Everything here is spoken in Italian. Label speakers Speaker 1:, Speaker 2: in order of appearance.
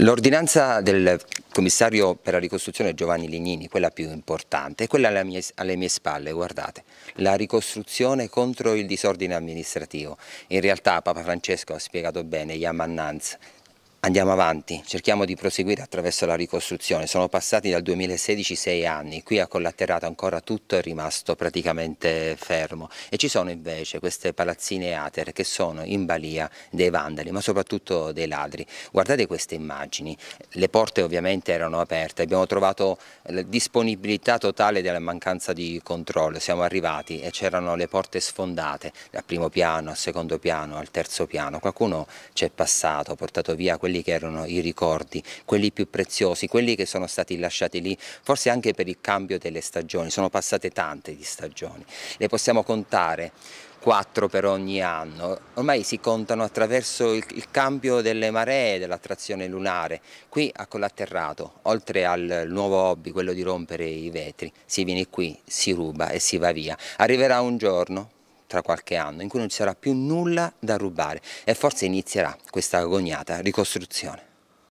Speaker 1: L'ordinanza del commissario per la ricostruzione Giovanni Lignini, quella più importante, è quella alle mie, alle mie, spalle, guardate, la ricostruzione contro il disordine amministrativo. In realtà Papa Francesco ha spiegato bene, Yamannanz, Andiamo avanti, cerchiamo di proseguire attraverso la ricostruzione. Sono passati dal 2016 sei anni, qui a collaterrato ancora tutto è rimasto praticamente fermo e ci sono invece queste palazzine ater che sono in balia dei vandali ma soprattutto dei ladri. Guardate queste immagini, le porte ovviamente erano aperte, abbiamo trovato la disponibilità totale della mancanza di controllo, siamo arrivati e c'erano le porte sfondate dal primo piano, al secondo piano, al terzo piano, qualcuno ci è passato, ha portato via quelle quelli che erano i ricordi, quelli più preziosi, quelli che sono stati lasciati lì, forse anche per il cambio delle stagioni, sono passate tante di stagioni, le possiamo contare. quattro per ogni anno, ormai si contano attraverso il, il cambio delle maree, dell'attrazione lunare. Qui a Collatterrato, oltre al nuovo hobby, quello di rompere i vetri, si viene qui, si ruba e si va via. Arriverà un giorno, tra qualche anno in cui non ci sarà più nulla da rubare e forse inizierà questa agognata ricostruzione.